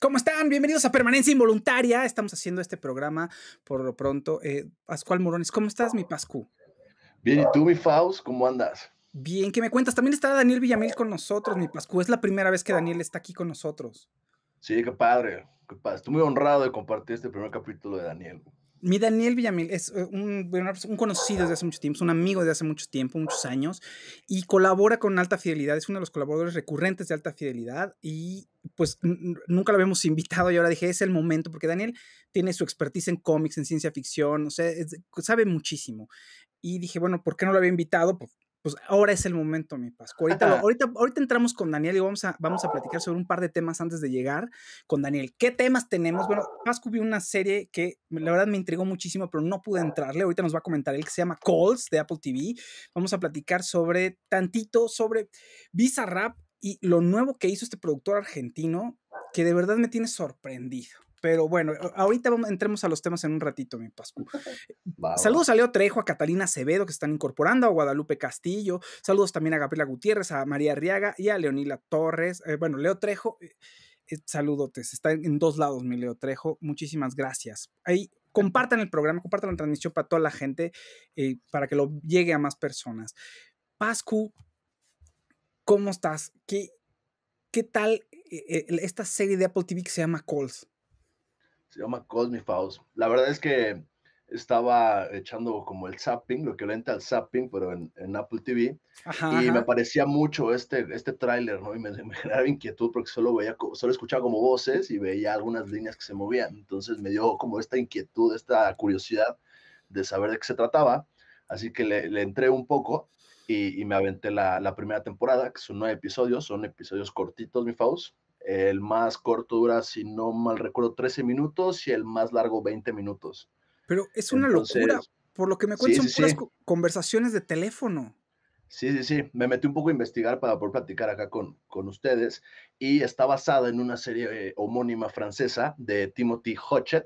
¿Cómo están? Bienvenidos a Permanencia Involuntaria. Estamos haciendo este programa por lo pronto. Eh, Pascual Morones, ¿cómo estás, mi Pascu? Bien, ¿y tú, mi Faust? ¿Cómo andas? Bien, ¿qué me cuentas? También está Daniel Villamil con nosotros, mi Pascu. Es la primera vez que Daniel está aquí con nosotros. Sí, qué padre, qué padre. Estoy muy honrado de compartir este primer capítulo de Daniel. Mi Daniel Villamil es eh, un, conocido desde hace mucho tiempo, un amigo desde hace mucho tiempo, muchos años, y colabora con Alta Fidelidad, es uno de los colaboradores recurrentes de Alta Fidelidad, y pues nunca lo habíamos invitado, y ahora dije, es el momento, porque Daniel tiene su expertise en cómics, en ciencia ficción, o sea, sabe muchísimo. Y dije, bueno, ¿por qué no lo había invitado? Pues, pues, ahora es el momento, mi Pascu. Ahorita, ahorita, entramos con Daniel y vamos a, vamos a platicar sobre un par de temas antes de llegar con Daniel. ¿Qué temas tenemos? Bueno, Pascu vi una serie que la verdad me intrigó muchísimo, pero no pude entrarle. Ahorita nos va a comentar él que se llama Calls de Apple TV. Vamos a platicar sobre tantito, sobre Visa Rap y lo nuevo que hizo este productor argentino, que de verdad me tiene sorprendido. Pero bueno, ahorita entremos a los temas en un ratito, mi Pascu. Eh, saludos a Leo Trejo, a Catalina Acevedo, que están incorporando, a Guadalupe Castillo. Saludos también a Gabriela Gutiérrez, a María Arriaga y a Leonila Torres. Eh, bueno, Leo Trejo, eh, eh saludotes. Está en dos lados, mi Leo Trejo. Muchísimas gracias. Ahí, compartan el programa, compartan la transmisión para toda la gente, para que lo llegue a más personas. Pascu, ¿cómo estás? ¿Qué, qué tal esta serie de Apple TV que se llama Calls? se llama Cosmic Faust. La verdad es que estaba echando como el zapping, lo que lenta al zapping, pero en, Apple TV, y me parecía mucho este, este tráiler, ¿no? Y me, me, generaba inquietud porque solo, veía, solo escuchaba como voces y veía algunas líneas que se movían, entonces me dio como esta inquietud, esta curiosidad de saber de qué se trataba, así que le, le entré un poco y, y me aventé la, la, primera temporada, que son nueve episodios, son episodios cortitos, mi Faust, el más corto dura, si no mal recuerdo, 13 minutos y el más largo 20 minutos. Pero es una locura. Por lo que me cuento son puras conversaciones de teléfono. Sí, sí, sí. Me metí un poco a investigar para poder platicar acá con, con ustedes. Y está basada en una serie homónima francesa de Timothy Hotchett.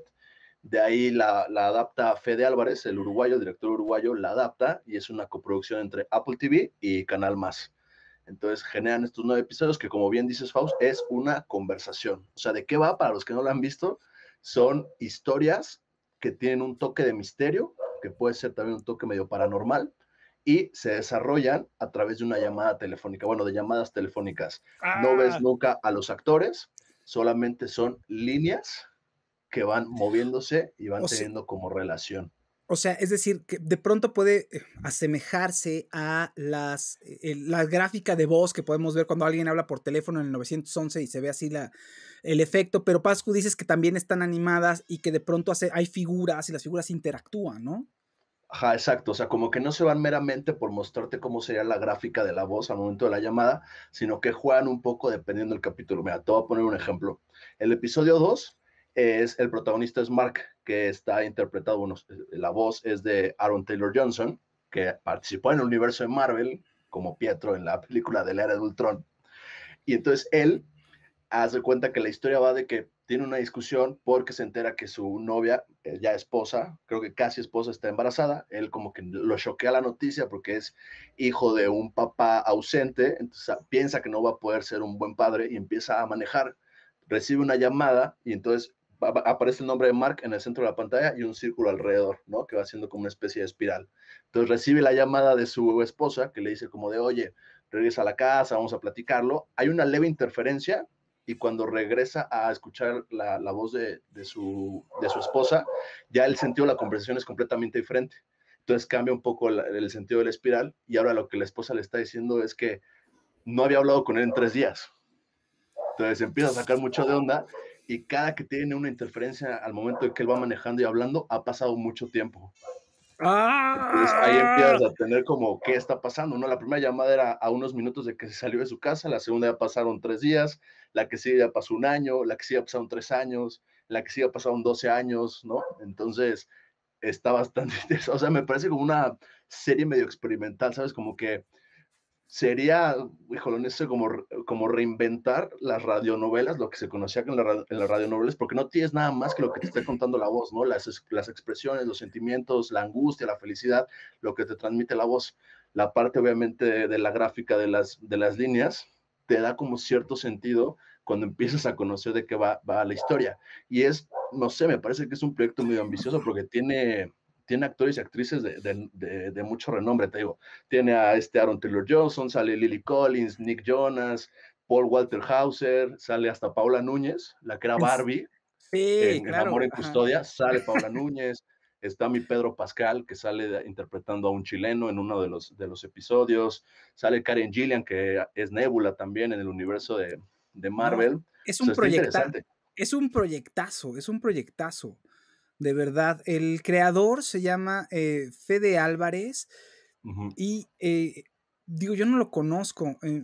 De ahí la, la, adapta Fede Álvarez, el uruguayo, director uruguayo, la adapta y es una coproducción entre Apple TV y Canal Más. Entonces generan estos nueve episodios que, como bien dices, Faust, es una conversación. O sea, ¿de qué va? Para los que no lo han visto, son historias que tienen un toque de misterio, que puede ser también un toque medio paranormal, y se desarrollan a través de una llamada telefónica, bueno, de llamadas telefónicas. No ah. ves nunca a los actores, solamente son líneas que van moviéndose y van teniendo como relación. O sea, es decir, que de pronto puede eh, asemejarse a las, eh, la gráfica de voz que podemos ver cuando alguien habla por teléfono en el 911 y se ve así la, el efecto, pero Pascu dices que también están animadas y que de pronto hace, hay figuras y las figuras interactúan, ¿no? Ajá, exacto. O sea, como que no se van meramente por mostrarte cómo sería la gráfica de la voz al momento de la llamada, sino que juegan un poco dependiendo del capítulo. Mira, te voy a poner un ejemplo. El episodio 2 es el protagonista es Mark, que está interpretado, bueno, eh, la voz es de Aaron Taylor Johnson, que participó en el universo de Marvel como Pietro en la película de la era Ultron. Y entonces él hace cuenta que la historia va de que tiene una discusión porque se entera que su novia, eh, ya esposa, creo que casi esposa, está embarazada. Él como que lo choquea la noticia porque es hijo de un papá ausente, entonces ah, piensa que no va a poder ser un buen padre y empieza a manejar. Recibe una llamada y entonces aparece el nombre de Mark en el centro de la pantalla y un círculo alrededor, ¿no? Que va haciendo como una especie de espiral. Entonces recibe la llamada de su esposa que le dice como de, oye, regresa a la casa, vamos a platicarlo. Hay una leve interferencia y cuando regresa a escuchar la, voz de, de, su, de su esposa, ya el sentido de la conversación es completamente diferente. Entonces cambia un poco el, el sentido de la espiral y ahora lo que la esposa le está diciendo es que no había hablado con él en tres días. Entonces empieza a sacar mucho de onda y cada que tiene una interferencia al momento de que él va manejando y hablando, ha pasado mucho tiempo. ¡Ah! ahí empiezas a tener como qué está pasando, ¿no? La primera llamada era a unos minutos de que se salió de su casa, la segunda ya pasaron tres días, la que sí ya pasó un año, la que sí ya pasaron tres años, la que sí ya pasaron 12 años, ¿no? Entonces está bastante, o sea, me parece como una serie medio experimental, ¿sabes? Como que sería, híjole, como, como reinventar las radionovelas, lo que se conocía en, en las radionovelas, porque no tienes nada más que lo que te está contando la voz, ¿no? Las, las expresiones, los sentimientos, la angustia, la felicidad, lo que te transmite la voz. La parte, obviamente, de, la gráfica de las, de las líneas te da como cierto sentido cuando empiezas a conocer de qué va, va la historia. Y es, no sé, me parece que es un proyecto muy ambicioso porque tiene tiene actores y actrices de, mucho renombre, te digo. Tiene a este Aaron Taylor Johnson, sale Lily Collins, Nick Jonas, Paul Walter Hauser, sale hasta Paula Núñez, la que era Barbie. Sí, en, Amor en Custodia, sale Paula Núñez. Está mi Pedro Pascal, que sale interpretando a un chileno en uno de los, de los episodios. Sale Karen Gillian, que es Nebula también en el universo de, Marvel. es un Es un proyectazo, es un proyectazo de verdad. El creador se llama eh, Fede Álvarez y eh, digo, yo no lo conozco. Eh,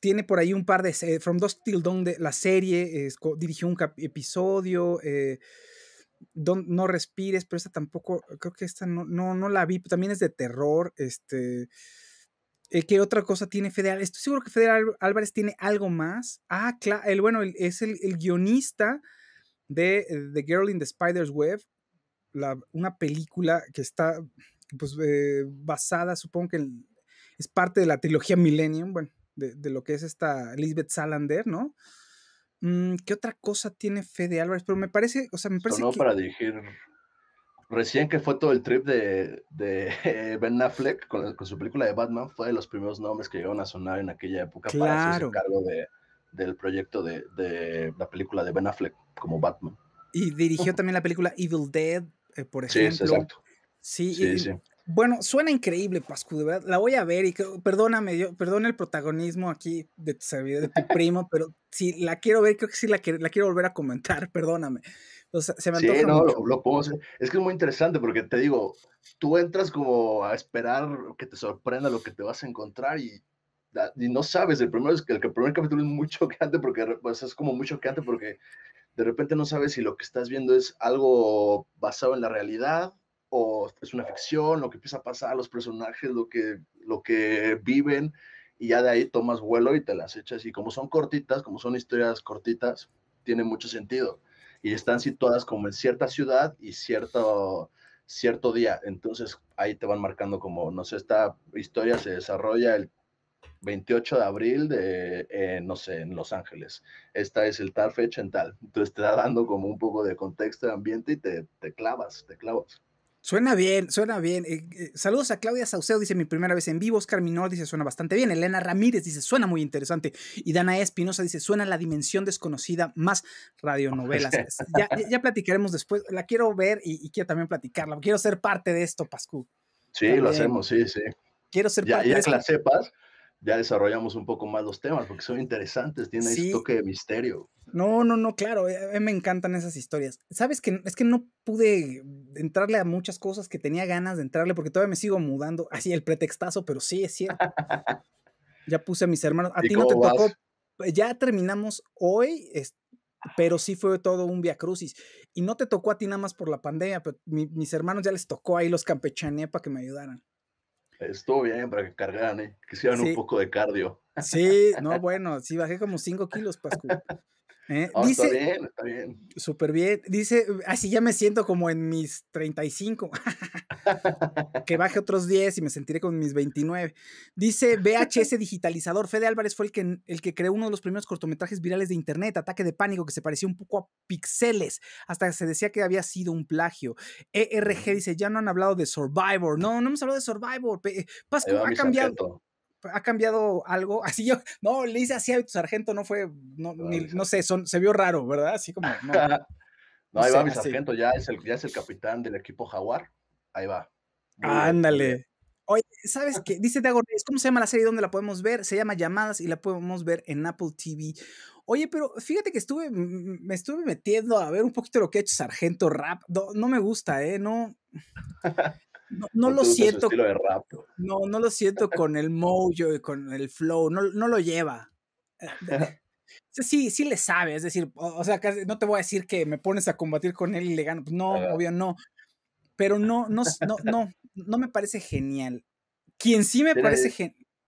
tiene por ahí un par de... From Dusk Till Dawn, la serie, dirigió un episodio. no respires, pero esta tampoco, creo que esta no, no, no la vi, también es de terror. Este, ¿Qué otra cosa tiene Federal? Estoy seguro que Fede Álvarez tiene algo más. Ah, claro, el, bueno, es el, el, guionista de eh, The Girl in the Spider's Web, la, una película que está pues, eh, basada, supongo que es parte de la trilogía Millennium, bueno, de, lo que es esta Lisbeth Salander, ¿no? Mm, ¿Qué otra cosa tiene Fede Álvarez? Pero me parece, o sea, me parece Sonó para dirigir recién que fue todo el trip de, de Ben Affleck con, su película de Batman, fue de los primeros nombres que llegaron a sonar en aquella época para hacerse cargo de, del proyecto de, la película de Ben Affleck como Batman. Y dirigió también la película Evil Dead, eh, por ejemplo. Sí, exacto. Sí, Bueno, suena increíble, Pascu, de verdad. La voy a ver y perdóname, yo, el protagonismo aquí de tu de tu primo, pero si la quiero ver, creo que sí la, la quiero volver a comentar, perdóname. O sí, no, lo puedo hacer. Es que es muy interesante porque te digo, tú entras como a esperar que te sorprenda lo que te vas a encontrar y y no sabes, el primer, el primer capítulo es muy chocante porque pues, es como muy porque de repente no sabes si lo que estás viendo es algo basado en la realidad o es una ficción, lo que empieza a pasar, los personajes, lo que, lo que viven, y ya de ahí tomas vuelo y te las echas. Y como son cortitas, como son historias cortitas, tiene mucho sentido. Y están situadas como en cierta ciudad y cierto, cierto día. Entonces ahí te van marcando como, no sé, esta historia se desarrolla el 28 de abril de, eh, no sé, en Los Ángeles. Esta es el tal fecha en tal. Entonces te da dando como un poco de contexto de ambiente y te, clavas, te clavas. Suena bien, suena bien. Eh, eh, saludos a Claudia Saucedo, dice mi primera vez en vivo. Oscar Minor dice suena bastante bien. Elena Ramírez dice suena muy interesante. Y Dana Espinosa dice suena la dimensión desconocida más radionovelas. ya, ya, platicaremos después. La quiero ver y, quiero también platicarla. Quiero ser parte de esto, Pascu. Sí, lo hacemos, sí, sí. Quiero ser parte ya que la sepas, ya desarrollamos un poco más los temas porque son interesantes, tienen toque de misterio. No, no, no, claro, eh, a mí me encantan esas historias. Sabes que es que no pude entrarle a muchas cosas que tenía ganas de entrarle porque todavía me sigo mudando. Así el pretextazo, pero sí es cierto. ya puse a mis hermanos. A ti no te tocó. Pues, ya terminamos hoy, pero sí fue todo un via crucis. Y no te tocó a ti nada más por la pandemia, pero mis hermanos ya les tocó ahí los campechané para que me ayudaran. Estuvo bien para que cargaran, ¿eh? Que hicieran un poco de cardio. Sí, no, bueno, sí, bajé como 5 kilos, Pascu. ¿eh? Oh, dice, está bien, está bien. Súper bien. Dice, así ya me siento como en mis 35. que baje otros 10 y me sentiré con mis 29. Dice VHS digitalizador. Fede Álvarez fue el que, el que creó uno de los primeros cortometrajes virales de internet, Ataque de Pánico, que se parecía un poco a Pixeles. Hasta que se decía que había sido un plagio. ERG dice, ya no han hablado de Survivor. No, no hemos hablado de Survivor. Eh, Pascu ha cambiado ha cambiado algo. Así yo, no, le hice así a tu Sargento, no fue, no, sé, son, se vio raro, ¿verdad? Así como. No, ahí va mi sargento, ya es, el, es el capitán del equipo Jaguar. Ahí va. Ándale. Oye, ¿sabes qué? Dice Diego, ¿cómo se llama la serie? donde la podemos ver? Se llama Llamadas y la podemos ver en Apple TV. Oye, pero fíjate que estuve, me estuve metiendo a ver un poquito lo que ha hecho Sargento Rap. No, no me gusta, ¿eh? No. No, lo siento. No, no lo siento con el mojo y con el flow. No, no lo lleva. Sí, sí le sabe, es decir, o, sea, no te voy a decir que me pones a combatir con él y le gano, pues no, obvio no, pero no, no, no, no, no me parece genial. Quien sí me parece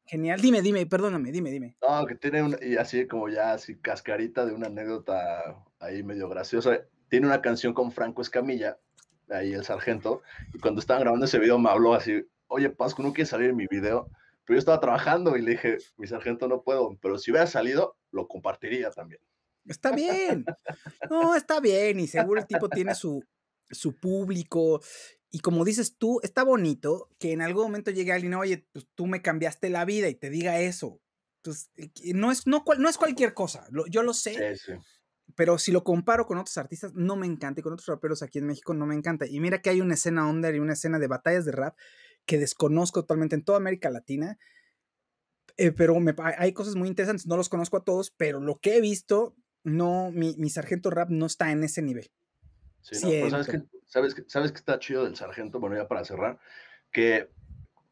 genial, dime, dime, perdóname, dime, dime. No, que tiene y así como ya, así cascarita de una anécdota ahí medio graciosa, tiene una canción con Franco Escamilla ahí el sargento, y cuando estaban grabando ese video me habló así, oye Pascu, ¿no quieres salir en mi video? Pero yo estaba trabajando y le dije, mi sargento no puedo, pero si hubiera salido, lo compartiría también. Está bien, no, está bien, y seguro el tipo tiene su, su público. Y como dices tú, está bonito que en algún momento llegue alguien, oye, pues tú me cambiaste la vida y te diga eso. Pues, eh, no, es, no, no es cualquier cosa, yo lo sé. Sí, sí pero si lo comparo con otros artistas, no me encanta. Y con otros raperos aquí en México, no me encanta. Y mira que hay una escena under y una escena de batallas de rap que desconozco totalmente en toda América Latina. Eh, pero hay cosas muy interesantes. No los conozco a todos, pero lo que he visto, no, mi, sargento rap no está en ese nivel. Sí, pues, sabes, que, sabes, que, sabes que está chido del sargento, bueno, ya para cerrar, que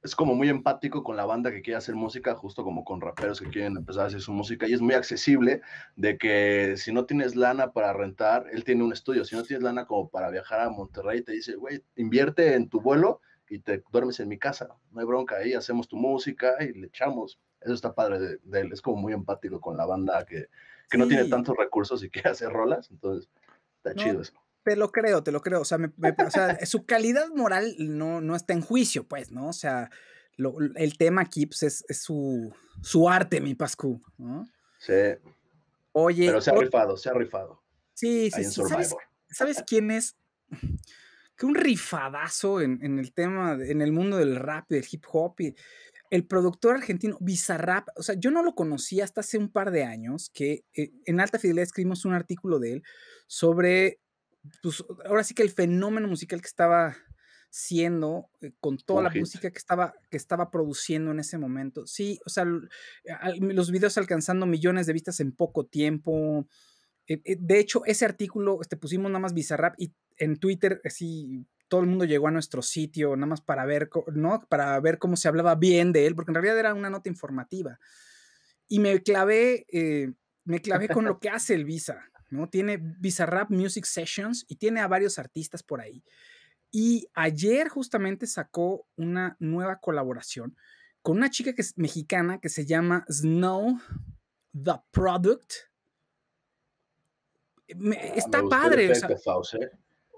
es como muy empático con la banda que quiere hacer música, justo como con raperos que quieren empezar a hacer su música, y es muy accesible de que si no tienes lana para rentar, él tiene un estudio, si no tienes lana como para viajar a Monterrey, te dice, güey, invierte en tu vuelo y te duermes en mi casa, no hay bronca, ahí hacemos tu música y le echamos. Eso está padre de, él, es como muy empático con la banda que, no tiene tantos recursos y quiere hacer rolas, entonces está chido eso. Te lo creo, te lo creo. O sea, eh, su calidad moral no, no está en juicio, pues, ¿no? O sea, el tema Kips pues, es, su, arte, mi Pascu, ¿no? Sí. Oye. Pero se ha rifado, se ha rifado. Sí, sí, ¿Sabes, quién es? Que un rifadazo en, el tema, en el mundo del rap, y del hip hop el productor argentino Bizarrap, o sea, yo no lo conocí hasta hace un par de años que eh, en Alta Fidelidad escribimos un artículo de él sobre pues ahora sí que el fenómeno musical que estaba siendo eh, con toda la música que estaba, que estaba produciendo en ese momento. Sí, o sea, los videos alcanzando millones de vistas en poco tiempo. Eh, eh, de hecho, ese artículo, este, pusimos nada más Bizarrap y en Twitter, así, todo el mundo llegó a nuestro sitio, nada más para ver, ¿no? Para ver cómo se hablaba bien de él, porque en realidad era una nota informativa. Y me clavé, me clavé con lo que hace el Visa. ¿no? Tiene Bizarrap Music Sessions y tiene a varios artistas por ahí. Y ayer justamente sacó una nueva colaboración con una chica que es mexicana que se llama Snow The Product. Ah, está padre. me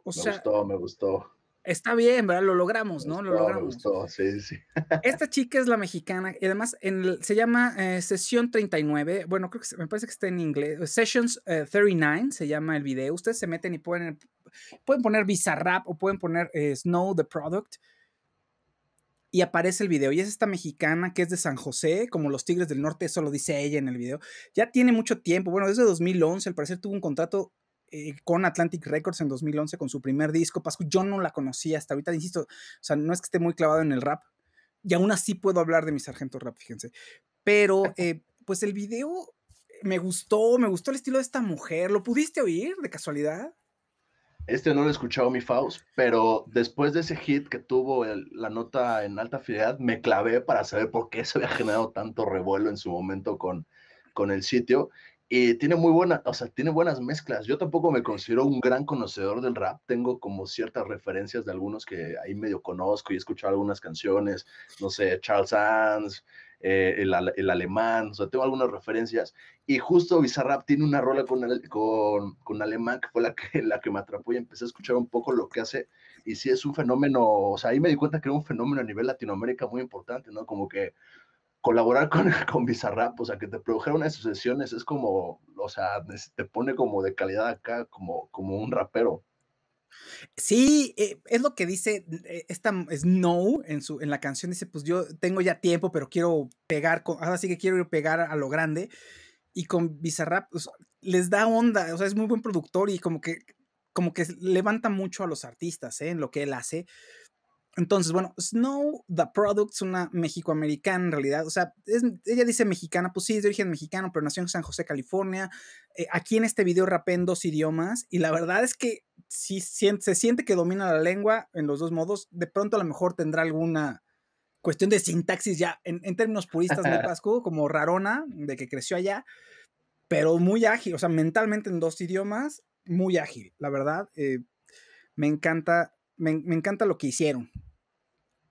gustó, me gustó. Está bien, ¿verdad? Lo logramos, ¿no? Lo logramos. Gustó, sí, sí. Esta chica es la mexicana y además se llama eh, Sesión 39. Bueno, creo que me parece que está en inglés. Sessions 39 eh, se llama el video. Ustedes se meten y pueden, pueden poner Bizarrap o pueden poner eh, Snow the Product. Y aparece el video. Y es esta mexicana que es de San José, como los Tigres del Norte, eso lo dice ella en el video. Ya tiene mucho tiempo. Bueno, desde 2011, al parecer tuvo un contrato eh, con Atlantic Records en 2011 con su primer disco. Pascu, yo no la conocía hasta ahorita, insisto, o sea, no es que esté muy clavado en el rap, y aún así puedo hablar de mi sargento rap, fíjense. Pero, eh, pues el video me gustó, me gustó el estilo de esta mujer. ¿Lo pudiste oír de casualidad? Este no lo he escuchado, mi Faust, pero después de ese hit que tuvo la nota en alta fidelidad, me clavé para saber por qué se había generado tanto revuelo en su momento con, con el sitio. Y eh, tiene muy buena, o sea, tiene buenas mezclas. Yo tampoco me considero un gran conocedor del rap. Tengo como ciertas referencias de algunos que ahí medio conozco y he escuchado algunas canciones, no sé, Charles Sands, eh, el, alemán, o sea, tengo algunas referencias. Y justo Bizarrap tiene una rola con, con, alemán que fue la que, la que me atrapó y empecé a escuchar un poco lo que hace. Y sí es un fenómeno, o sea, ahí me di cuenta que era un fenómeno a nivel Latinoamérica muy importante, ¿no? Como que colaborar con, con Bizarrap, o sea, que te produjeron esas sesiones, es como, o sea, te pone como de calidad acá, como, como un rapero. Sí, eh, es lo que dice eh, esta Snow en, su, en la canción, dice, pues yo tengo ya tiempo, pero quiero pegar, con, ahora sí que quiero ir pegar a lo grande, y con Bizarrap les da onda, o sea, es muy buen productor y como que, como que levanta mucho a los artistas, ¿eh? En lo que él hace, entonces, bueno, Snow the Products, una mexicoamericana en realidad, o sea, ella dice mexicana, pues sí, es de origen mexicano, pero nació en San José, California. Eh, aquí en este video rapé en dos idiomas y la verdad es que si, se siente que domina la lengua en los dos modos. De pronto a lo mejor tendrá alguna cuestión de sintaxis ya, en, términos puristas, no Pascu, como rarona, de que creció allá, pero muy ágil, o sea, mentalmente en dos idiomas, muy ágil, la verdad. Eh, me encanta me, me, encanta lo que hicieron.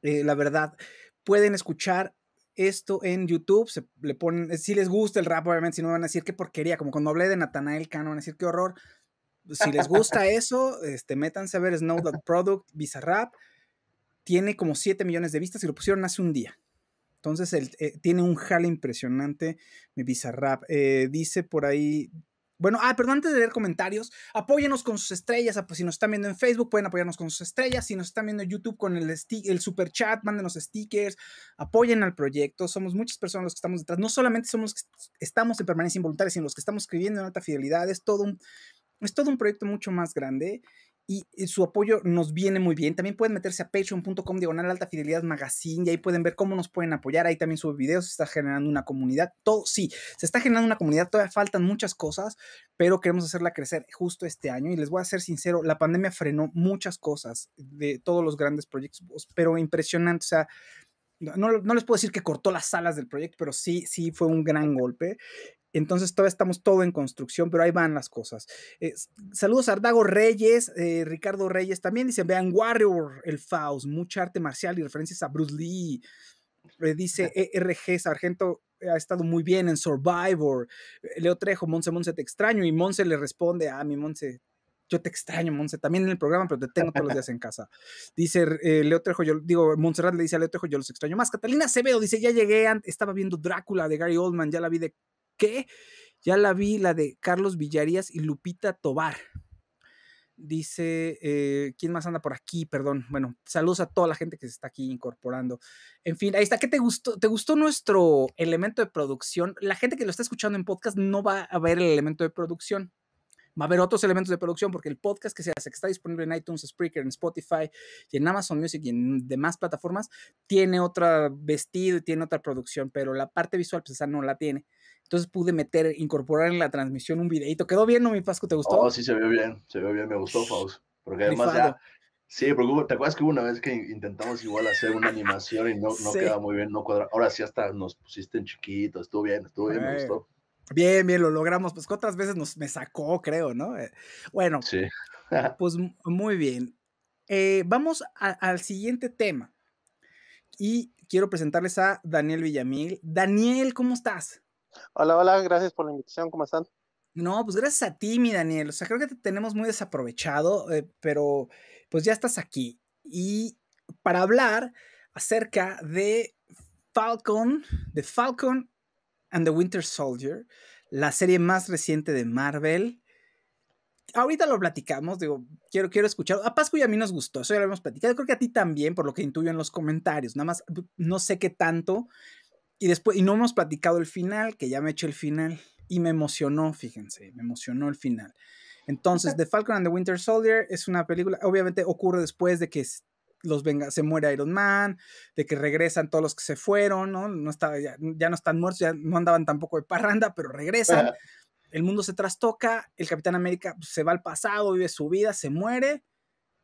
Eh, la verdad, pueden escuchar esto en YouTube. Se le ponen, eh, si les gusta el rap, obviamente, si no van a decir qué porquería, como cuando hablé de Natanael Cano, van a decir qué horror. Si les gusta eso, este, métanse a ver Snow Product, Bizarrap. Tiene como 7 millones de vistas y lo pusieron hace un día. Entonces, eh, tiene un jale impresionante, mi Bizarrap. dice por ahí, bueno, ah, perdón, antes de leer comentarios, apóyenos con sus estrellas. Ah, pues, si nos están viendo en Facebook, pueden apoyarnos con sus estrellas. Si nos están viendo en YouTube, con el, el super chat, mándenos stickers, apoyen al proyecto. Somos muchas personas los que estamos detrás. No solamente somos los que estamos en permanencia involuntaria, sino los que estamos escribiendo en alta fidelidad. todo es todo un proyecto mucho más grande y su apoyo nos viene muy bien. También pueden meterse a patreon.com diagonal alta fidelidad magazine y ahí pueden ver cómo nos pueden apoyar. Ahí también sube videos, se está generando una comunidad. Todo, sí, se está generando una comunidad, todavía faltan muchas cosas, pero queremos hacerla crecer justo este año. Y les voy a ser sincero, la pandemia frenó muchas cosas de todos los grandes proyectos, pero impresionante. O sea, no, no, les puedo decir que cortó las alas del proyecto, pero sí, sí fue un gran golpe. Entonces todavía estamos todo en construcción, pero ahí van las cosas. saludos a Ardago Reyes, eh, Ricardo Reyes también dicen, vean Warrior, el Faust, mucha arte marcial y referencias a Bruce Lee. Eh, dice ERG, Sargento eh, ha estado muy bien en Survivor. Leo Trejo, Monse, Monse, te extraño. Y Monse le responde, a ah, mi Monse, yo te extraño, Monse, también en el programa, pero te tengo todos los días en casa. Dice eh, Leo Trejo, yo digo, Montserrat le dice a Leo Trejo, yo los extraño más. Catalina Acevedo dice, ya llegué, estaba viendo Drácula de Gary Oldman, ya la vi de qué? Ya la vi, la de Carlos Villarías y Lupita Tobar. Dice, eh, ¿quién más anda por aquí? Perdón. Bueno, saludos a toda la gente que se está aquí incorporando. En fin, ahí está. ¿Qué te gustó? ¿Te gustó nuestro elemento de producción? La gente que lo está escuchando en podcast no va a ver el elemento de producción. Va a haber otros elementos de producción porque el podcast que se hace, que está disponible en iTunes, Spreaker, en Spotify y en Amazon Music y en demás plataformas, tiene otro vestido y tiene otra producción, pero la parte visual, pues esa no la tiene. Entonces pude meter, incorporar en la transmisión un videito. ¿Quedó bien, no, mi Pasco? ¿Te gustó? Oh, sí, se vio bien, se vio bien, me gustó, Faust. Porque además ya, Sí, porque te acuerdas que hubo una vez que intentamos igual hacer una animación y no, no queda muy bien, no cuadra. Ahora sí hasta nos pusiste en chiquito, estuvo bien, estuvo bien, me gustó. Bien, bien, lo logramos. Pues que otras veces nos me sacó, creo, ¿no? Eh, bueno, sí. pues muy bien. Eh, vamos al siguiente tema. Y quiero presentarles a Daniel Villamil. Daniel, ¿cómo estás? Hola, hola, gracias por la invitación, ¿cómo están? No, pues gracias a ti, mi Daniel. O sea, creo que te tenemos muy desaprovechado, eh, pero pues ya estás aquí. Y para hablar acerca de Falcon, de Falcon and the Winter Soldier, la serie más reciente de Marvel. Ahorita lo platicamos, digo, quiero, quiero escuchar. A Pascu y a mí nos gustó, eso ya lo hemos platicado. Creo que a ti también, por lo que intuyo en los comentarios. Nada más, no sé qué tanto y después, y no hemos platicado el final, que ya me eché el final. Y me emocionó, fíjense, me emocionó el final. Entonces, The Falcon and the Winter Soldier es una película, obviamente ocurre después de que los venga, se muere Iron Man, de que regresan todos los que se fueron, ¿no? estaba, ya, ya, no están muertos, ya no andaban tampoco de parranda, pero regresan. El mundo se trastoca, el Capitán América pues, se va al pasado, vive su vida, se muere,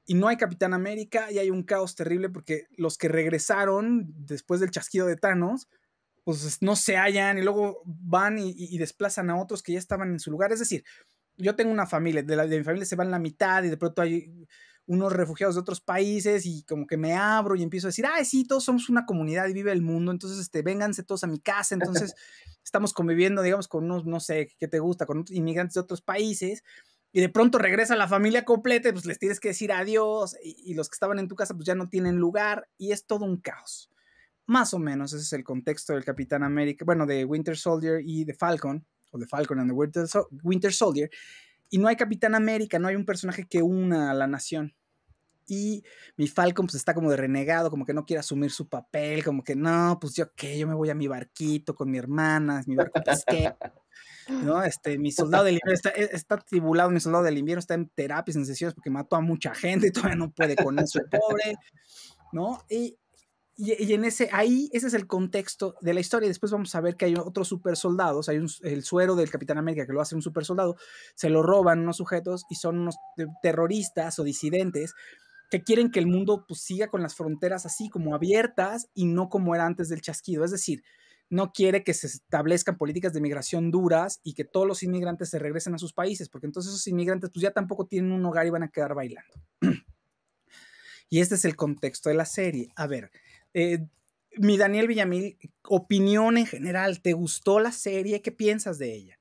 y no hay Capitán América, y hay un caos terrible porque los que regresaron después del chasquido de Thanos, pues no se hallan y luego van y, desplazan a otros que ya estaban en su lugar. Es decir, yo tengo una familia, de, la, de mi familia se van la mitad y de pronto hay unos refugiados de otros países y como que me abro y empiezo a decir, ah sí, todos somos una comunidad y vive el mundo, entonces, este, vénganse todos a mi casa, entonces estamos conviviendo, digamos, con unos, no sé, ¿qué te gusta? Con inmigrantes de otros países y de pronto regresa la familia completa, y pues les tienes que decir adiós y, y, los que estaban en tu casa pues ya no tienen lugar y es todo un caos. Más o menos ese es el contexto del Capitán América, bueno, de Winter Soldier y de Falcon, o de Falcon and the Winter, Soldier. Y no hay Capitán América, no hay un personaje que una a la nación. Y mi Falcon pues está como de renegado, como que no quiere asumir su papel, como que no, pues yo qué, yo me voy a mi barquito con mi hermana, mi barco pesquero. ¿no? Este, mi soldado del invierno está, e-, está, tribulado, mi soldado del invierno está en terapias, en sesiones porque mató a mucha gente y todavía no puede con eso, pobre, ¿no? Y y, en ese, ahí, ese es el contexto de la historia. Después vamos a ver que hay otros super Hay el suero del Capitán América que lo hace un super soldado. Se lo roban unos sujetos y son unos terroristas o disidentes que quieren que el mundo pues, siga con las fronteras así como abiertas y no como era antes del chasquido. Es decir, no quiere que se establezcan políticas de migración duras y que todos los inmigrantes se regresen a sus países, porque entonces esos inmigrantes pues, ya tampoco tienen un hogar y van a quedar bailando. y este es el contexto de la serie. A ver, eh, mi Daniel Villamil, opinión en general, ¿te gustó la serie? ¿Qué piensas de ella?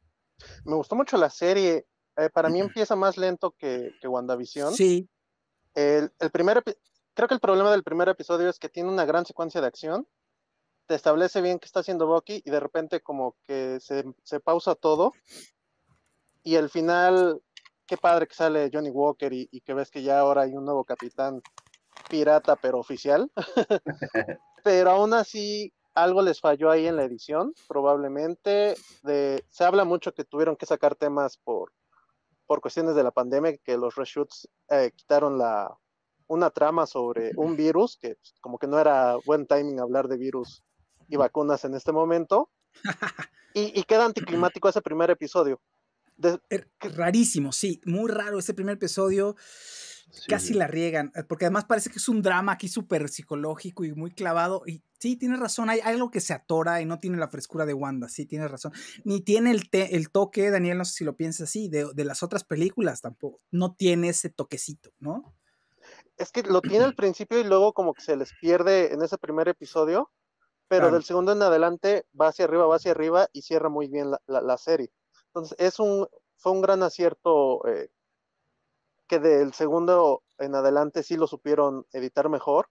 Me gustó mucho la serie. Eh, para mí empieza más lento que, WandaVision. Sí. El, creo que el problema del primer episodio es que tiene una gran secuencia de acción. Te establece bien qué está haciendo Bucky y de repente como que se, pausa todo. Y al final, qué padre que sale Johnny Walker y que ves que ya ahora hay un nuevo capitán pirata pero oficial. pero aún así, algo les falló ahí en la edición, probablemente. se habla mucho que tuvieron que sacar temas por, por cuestiones de la pandemia, que los reshoots eh, quitaron la, una trama sobre un virus, que como que no era buen timing hablar de virus y vacunas en este momento. Y, queda anticlimático ese primer episodio. Er, rarísimo, sí, muy raro ese primer episodio. Casi la riegan, eh, porque además parece que es un drama aquí súper psicológico y muy clavado. Y sí, tiene razón, hay algo que se atora y no tiene la frescura de Wanda, sí, tiene razón. Ni tiene el, el toque, Daniel, no sé si lo piensas así, de, las otras películas tampoco. No tiene ese toquecito, ¿no? Es que lo tiene al principio y luego como que se les pierde en ese primer episodio, pero del segundo en adelante va hacia arriba, va hacia arriba y cierra muy bien la, serie. Entonces, es un, fue un gran acierto eh, que del segundo en adelante sí lo supieron editar mejor.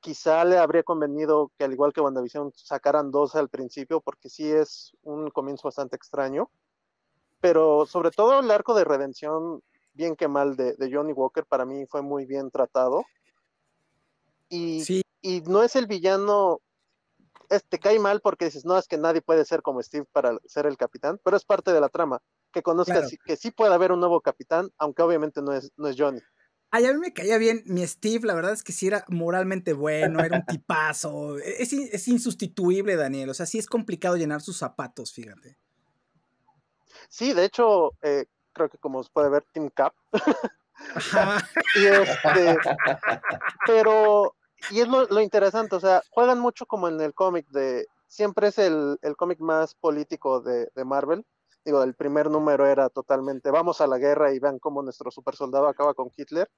Quizá le habría convenido que al igual que WandaVision sacaran dos al principio porque sí es un comienzo bastante extraño. Pero sobre todo el arco de redención, bien que mal, de, Johnny Walker para mí fue muy bien tratado. Y, no es el villano, este cae mal porque dices, no, es que nadie puede ser como Steve para ser el capitán, pero es parte de la trama que conozca que sí puede haber un nuevo capitán, aunque obviamente no es, no es Johnny. a mí me caía bien mi Steve, la verdad es que sí era moralmente bueno, era un tipazo. E, es, insustituible, Daniel. O sea, sí es complicado llenar sus zapatos, fíjate. Sí, de hecho, eh, creo que como se puede ver, Team Cap. Este, pero, y es lo, interesante, o sea, juegan mucho como en el cómic de, siempre es el, cómic más político de, de Marvel, digo, el primer número era totalmente vamos a la guerra y vean cómo nuestro super soldado acaba con Hitler.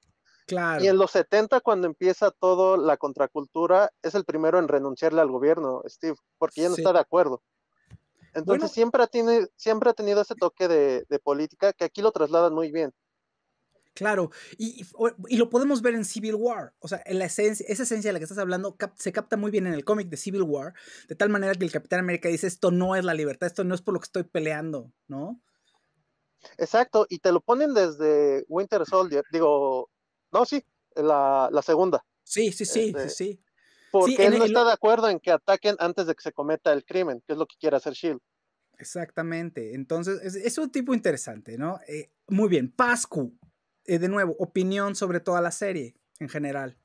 Y en los 70, cuando empieza todo la contracultura, es el primero en renunciarle al gobierno, Steve, porque ya no está de acuerdo. Entonces siempre, tiene, siempre ha tenido ese toque de, de política que aquí lo trasladan muy bien. Claro, y, lo podemos ver en Civil War, o sea, en la esencia, esa esencia de la que estás hablando se capta muy bien en el cómic de Civil War, de tal manera que el Capitán América dice, esto no es la libertad, esto no es por lo que estoy peleando, ¿no? Exacto, y te lo ponen desde Winter Soldier, digo, no, sí, la, segunda. Sí, sí, sí, sí, este, sí. Porque él no está de acuerdo en que ataquen antes de que se cometa el crimen, que es lo que quiere hacer Shield. Exactamente, entonces es, un tipo interesante, ¿no? Eh, muy bien, Pascu, eh, de nuevo, opinión sobre toda la serie en general.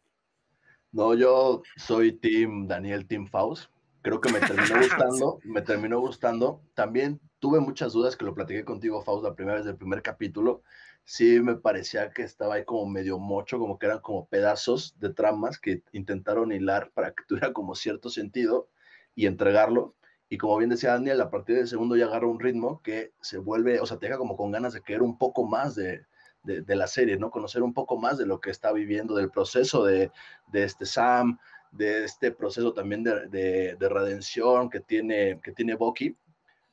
No, yo soy Team Daniel, Team Faust. Creo que me terminó gustando, me terminó gustando. También tuve muchas dudas que lo platiqué contigo, Faust, la primera vez del primer capítulo. Sí me parecía que estaba ahí como medio mocho, como que eran como pedazos de tramas que intentaron hilar para que tuviera como cierto sentido y entregarlo. Y como bien decía Daniel, a partir del segundo ya agarra un ritmo que se vuelve, o sea, te deja como con ganas de querer un poco más de, de, la serie, ¿no? Conocer un poco más de lo que está viviendo, del proceso de, este Sam, de este proceso también de, redención que tiene, que tiene Bucky.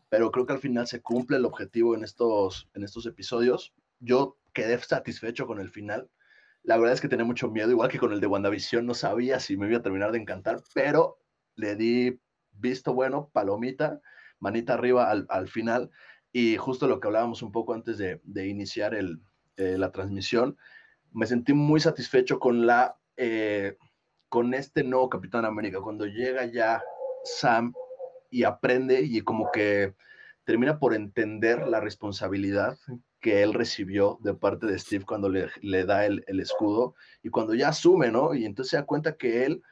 Pero creo que al final se cumple el objetivo en estos, en estos episodios. Yo quedé satisfecho con el final. La verdad es que tenía mucho miedo, igual que con el de WandaVision, no sabía si me iba a terminar de encantar, pero le di visto bueno, palomita, manita arriba al, final. Y justo lo que hablábamos un poco antes de iniciar el, eh, la transmisión, me sentí muy satisfecho con la eh, con este nuevo Capitán América, cuando llega ya Sam y aprende y como que termina por entender la responsabilidad que él recibió de parte de Steve cuando le, da el, el, escudo y cuando ya asume, ¿no? Y entonces se da cuenta que él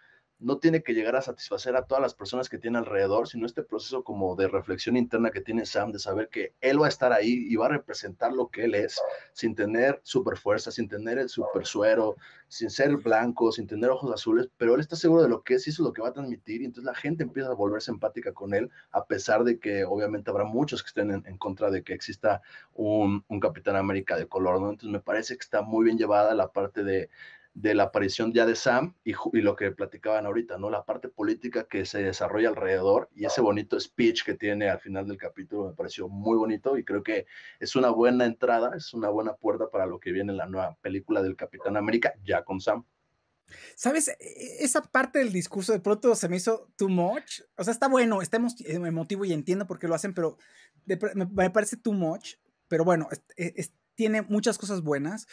no tiene que llegar a satisfacer a todas las personas que tiene alrededor, sino este proceso como de reflexión interna que tiene Sam, de saber que él va a estar ahí y va a representar lo que él es, sin tener super fuerza, sin tener el super suero, sin ser blanco, sin tener ojos azules, pero él está seguro de lo que es y eso es lo que va a transmitir, y entonces la gente empieza a volverse empática con él, a pesar de que obviamente habrá muchos que estén en, contra de que exista un, Capitán América de color, Entonces me parece que está muy bien llevada la parte de de la aparición ya de Sam y, y, lo que platicaban ahorita, ¿no? La parte política que se desarrolla alrededor y ese bonito speech que tiene al final del capítulo me pareció muy bonito y creo que es una buena entrada, es una buena puerta para lo que viene en la nueva película del Capitán América, ya con Sam. ¿Sabes? E, e, esa parte del discurso de pronto se me hizo too much. O sea, está bueno, me motivo y entiendo por qué lo hacen, pero me, parece too much. Pero bueno, e, tiene muchas cosas buenas.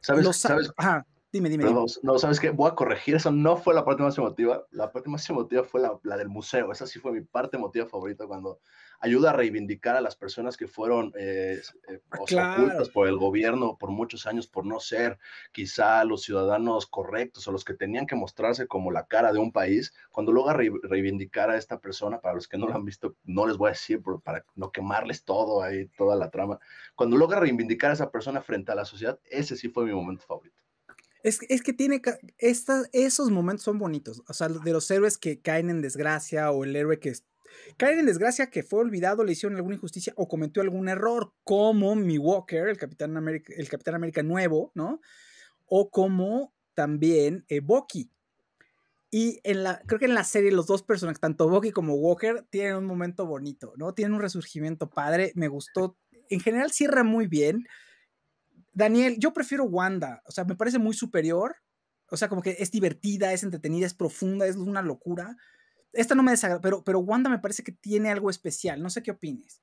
¿Sabes? ¿sabes? Ajá Dime, dime. No, ¿sabes qué? Voy a corregir, eso no fue la parte más emotiva. La parte más emotiva fue la, del museo. Esa sí fue mi parte emotiva favorita cuando ayuda a reivindicar a las personas que fueron eh, eh, ah, pues, ocultas por el gobierno por muchos años por no ser quizá los ciudadanos correctos o los que tenían que mostrarse como la cara de un país. Cuando logra reivindicar a esta persona, para los que no lo han visto, no les voy a decir para no quemarles todo ahí, toda la trama. Cuando logra reivindicar a esa persona frente a la sociedad, ese sí fue mi momento favorito. Es, es, que tiene. esos momentos son bonitos. O sea, de los héroes que caen en desgracia o el héroe que caen en desgracia, que fue olvidado, le hicieron alguna injusticia o cometió algún error, como mi Walker, el Capitán América, el Capitán América nuevo, ¿no? O como también eh, Y en la, creo que en la serie los dos personajes, tanto Bucky como Walker, tienen un momento bonito, ¿no? Tienen un resurgimiento padre, me gustó. En general cierra muy bien. Daniel, yo prefiero Wanda, o sea, me parece muy superior, o sea, como que es divertida, es entretenida, es profunda, es una locura. Esta no me desagrada, pero, pero Wanda me parece que tiene algo especial, no sé qué opines.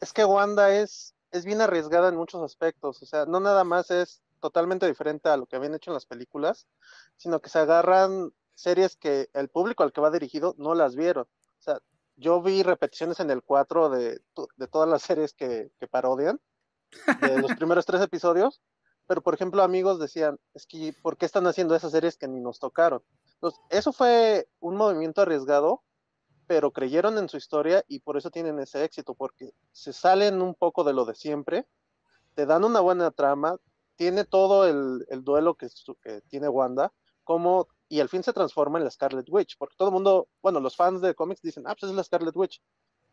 Es que Wanda es, es bien arriesgada en muchos aspectos, o sea, no nada más es totalmente diferente a lo que habían hecho en las películas, sino que se agarran series que el público al que va dirigido no las vieron. O sea, yo vi repeticiones en el 4 de, de todas las series que, que parodian de los primeros tres episodios, pero por ejemplo amigos decían, es que, ¿por qué están haciendo esas series que ni nos tocaron? Entonces, eso fue un movimiento arriesgado, pero creyeron en su historia y por eso tienen ese éxito, porque se salen un poco de lo de siempre, te dan una buena trama, tiene todo el, duelo que, tiene Wanda, como, y al fin se transforma en la Scarlet Witch, porque todo el mundo, bueno, los fans de cómics dicen, ah, pues es la Scarlet Witch,